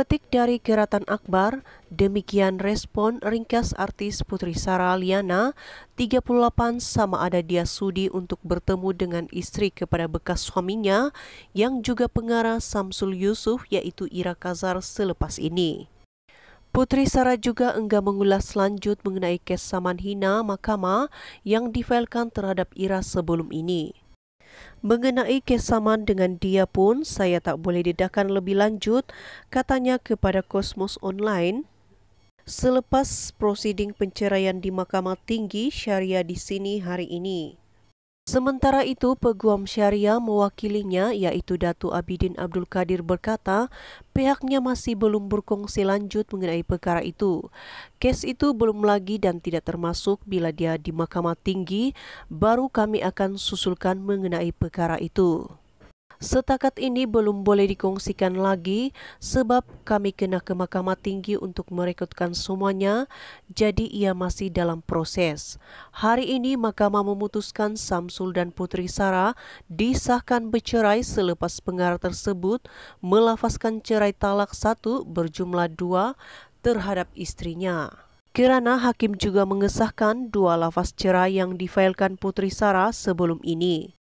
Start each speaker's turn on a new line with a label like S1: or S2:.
S1: Petik dari Geratan Akbar, demikian respon ringkas artis Putri Sara Liana, 38 sama ada dia sudi untuk bertemu dengan istri kepada bekas suaminya yang juga pengarah Samsul Yusuf yaitu Ira Kazar selepas ini. Putri Sara juga enggak mengulas lanjut mengenai kes saman hina mahkamah yang difailkan terhadap Ira sebelum ini. Mengenai kesaman dengan dia pun, saya tak boleh dedahkan lebih lanjut, katanya kepada Kosmos Online. Selepas prosiding penceraian di Mahkamah Tinggi Syariah di sini hari ini. Sementara itu, Peguam Syariah mewakilinya iaitu Datu Abidin Abdul Kadir berkata pihaknya masih belum berkongsi lanjut mengenai perkara itu. Kes itu belum lagi dan tidak termasuk bila dia di Mahkamah Tinggi, baru kami akan susulkan mengenai perkara itu. Setakat ini belum boleh dikongsikan lagi sebab kami kena ke Mahkamah Tinggi untuk merekodkan semuanya, jadi ia masih dalam proses. Hari ini Mahkamah memutuskan Samsul dan Putri Sara disahkan bercerai selepas pengarah tersebut melafazkan cerai talak satu berjumlah dua terhadap istrinya. Kirana hakim juga mengesahkan dua lafaz cerai yang difailkan Putri Sara sebelum
S2: ini.